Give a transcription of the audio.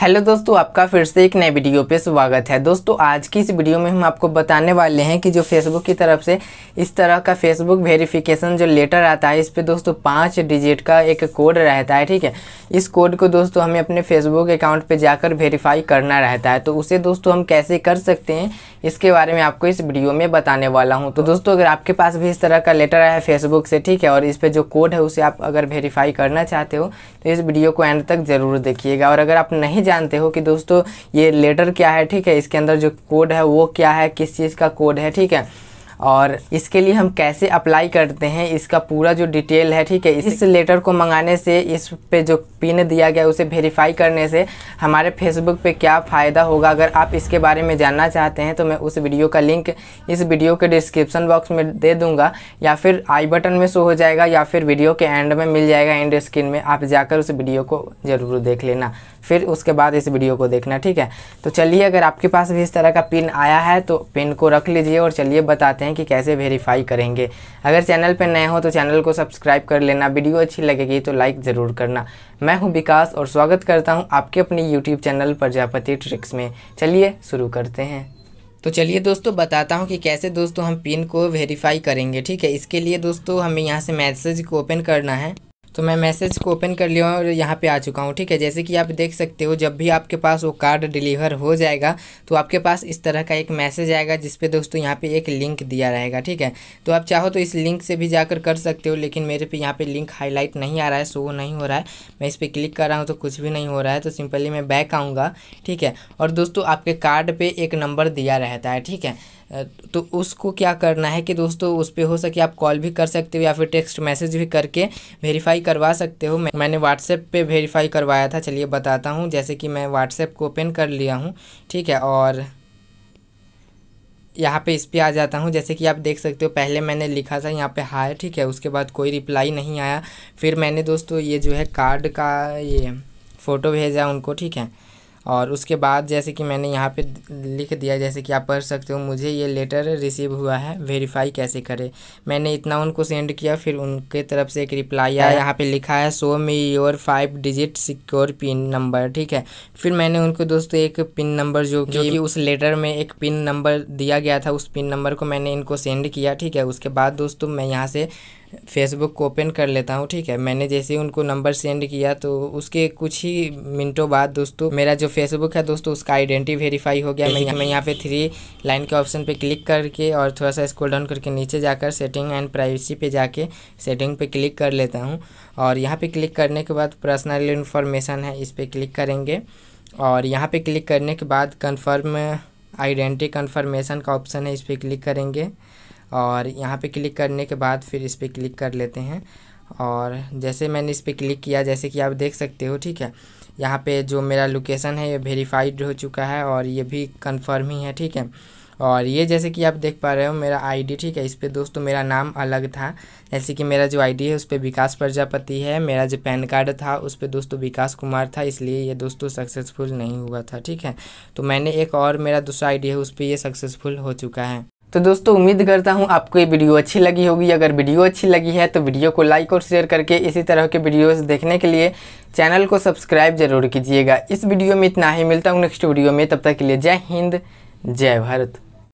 Hello दोस्तों आपका फिर से एक नए वीडियो पे स्वागत है दोस्तों आज की इस वीडियो में हम आपको बताने वाले हैं कि जो फेसबुक की तरफ से इस तरह का फेसबुक वेरिफिकेशन जो लेटर आता है इस पर दोस्तों पाँच डिजिट का एक कोड रहता है ठीक है इस कोड को दोस्तों हमें अपने फेसबुक अकाउंट पे जाकर वेरीफाई करना रहता है तो उसे दोस्तों हम कैसे कर सकते हैं इसके बारे में आपको इस वीडियो में बताने वाला हूँ तो दोस्तों अगर आपके पास भी इस तरह का लेटर आया है फेसबुक से ठीक है और इस पर जो कोड है उसे आप अगर वेरीफाई करना चाहते हो तो इस वीडियो को एंड तक ज़रूर देखिएगा और अगर आप नहीं जानते हो कि दोस्तों ये लेटर क्या है ठीक है इसके अंदर जो कोड है वो क्या है किस चीज़ का कोड है ठीक है और इसके लिए हम कैसे अप्लाई करते हैं इसका पूरा जो डिटेल है ठीक है इस लेटर को मंगाने से इस पे जो पिन दिया गया उसे वेरीफाई करने से हमारे फेसबुक पे क्या फ़ायदा होगा अगर आप इसके बारे में जानना चाहते हैं तो मैं उस वीडियो का लिंक इस वीडियो के डिस्क्रिप्सन बॉक्स में दे दूँगा या फिर आई बटन में शो हो जाएगा या फिर वीडियो के एंड में मिल जाएगा एंड स्क्रीन में आप जाकर उस वीडियो को ज़रूर देख लेना फिर उसके बाद इस वीडियो को देखना ठीक है तो चलिए अगर आपके पास भी इस तरह का पिन आया है तो पिन को रख लीजिए और चलिए बताते हैं हैं कि कैसे वेरीफाई करेंगे अगर चैनल पर नए हो तो चैनल को सब्सक्राइब कर लेना वीडियो अच्छी लगेगी तो लाइक ज़रूर करना मैं हूँ विकास और स्वागत करता हूँ आपके अपने यूट्यूब चैनल प्रजापति ट्रिक्स में चलिए शुरू करते हैं तो चलिए दोस्तों बताता हूँ कि कैसे दोस्तों हम पिन को वेरीफाई करेंगे ठीक है इसके लिए दोस्तों हमें यहाँ से मैसेज को ओपन करना है तो मैं मैसेज को ओपन कर लिया और यहाँ पे आ चुका हूँ ठीक है जैसे कि आप देख सकते हो जब भी आपके पास वो कार्ड डिलीवर हो जाएगा तो आपके पास इस तरह का एक मैसेज आएगा जिस पे दोस्तों यहाँ पे एक लिंक दिया रहेगा ठीक है तो आप चाहो तो इस लिंक से भी जाकर कर सकते हो लेकिन मेरे पे यहाँ पे लिंक हाईलाइट नहीं आ रहा है सो नहीं हो रहा है मैं इस पर क्लिक कर रहा हूँ तो कुछ भी नहीं हो रहा है तो सिंपली मैं बैक आऊँगा ठीक है और दोस्तों आपके कार्ड पर एक नंबर दिया रहता है ठीक है तो उसको क्या करना है कि दोस्तों उस पर हो सके आप कॉल भी कर सकते हो या फिर टेक्स्ट मैसेज भी करके वेरीफाई करवा सकते हो मैं, मैंने व्हाट्सएप पे वेरीफाई करवाया था चलिए बताता हूँ जैसे कि मैं व्हाट्सएप को ओपन कर लिया हूँ ठीक है और यहाँ पे इस पर आ जाता हूँ जैसे कि आप देख सकते हो पहले मैंने लिखा था यहाँ पे हाय ठीक है उसके बाद कोई रिप्लाई नहीं आया फिर मैंने दोस्तों ये जो है कार्ड का ये फ़ोटो भेजा उनको ठीक है और उसके बाद जैसे कि मैंने यहाँ पे लिख दिया जैसे कि आप पढ़ सकते हो मुझे ये लेटर रिसीव हुआ है वेरीफाई कैसे करें मैंने इतना उनको सेंड किया फिर उनके तरफ से एक रिप्लाई आया हाँ। यहाँ पे लिखा है so me your five digit secure pin number ठीक है फिर मैंने उनको दोस्तों एक पिन नंबर जो कि उस लेटर में एक पिन नंबर दिया गया था उस पिन नंबर को मैंने इनको सेंड किया ठीक है उसके बाद दोस्तों मैं यहाँ से फेसबुक को ओपन कर लेता हूँ ठीक है मैंने जैसे ही उनको नंबर सेंड किया तो उसके कुछ ही मिनटों बाद दोस्तों मेरा जो फेसबुक है दोस्तों उसका आइडेंटिटी वेरीफाई हो गया मैं मैं यहाँ पे थ्री लाइन के ऑप्शन पे क्लिक करके और थोड़ा सा स्क्रॉल डाउन करके नीचे जाकर सेटिंग एंड प्राइवेसी पे जाके सेटिंग पे क्लिक कर लेता हूँ और यहाँ पे क्लिक करने के बाद पर्सनल इन्फॉर्मेशन है इस पर क्लिक करेंगे और यहाँ पर क्लिक करने के बाद कन्फर्म आइडेंटिटी कन्फर्मेशन का ऑप्शन है इस पर क्लिक करेंगे और यहाँ पे क्लिक करने के बाद फिर इस पर क्लिक कर लेते हैं और जैसे मैंने इस पर क्लिक किया जैसे कि आप देख सकते हो ठीक है यहाँ पे जो मेरा लोकेशन है ये वेरीफाइड हो चुका है और ये भी कंफर्म ही है ठीक है और ये जैसे कि आप देख पा रहे हो मेरा आईडी ठीक है इस पर दोस्तों मेरा नाम अलग था जैसे कि मेरा जो आईडी है उस पर विकास प्रजापति है मेरा जो पैन कार्ड था उस पर दोस्तों विकास कुमार था इसलिए ये दोस्तों सक्सेसफुल नहीं हुआ था ठीक है तो मैंने एक और मेरा दूसरा आईडी है उस पर यह सक्सेसफुल हो चुका है तो दोस्तों उम्मीद करता हूँ आपको ये वीडियो अच्छी लगी होगी अगर वीडियो अच्छी लगी है तो वीडियो को लाइक और शेयर करके इसी तरह के वीडियोस देखने के लिए चैनल को सब्सक्राइब जरूर कीजिएगा इस वीडियो में इतना ही मिलता हूँ नेक्स्ट वीडियो में तब तक के लिए जय हिंद जय भारत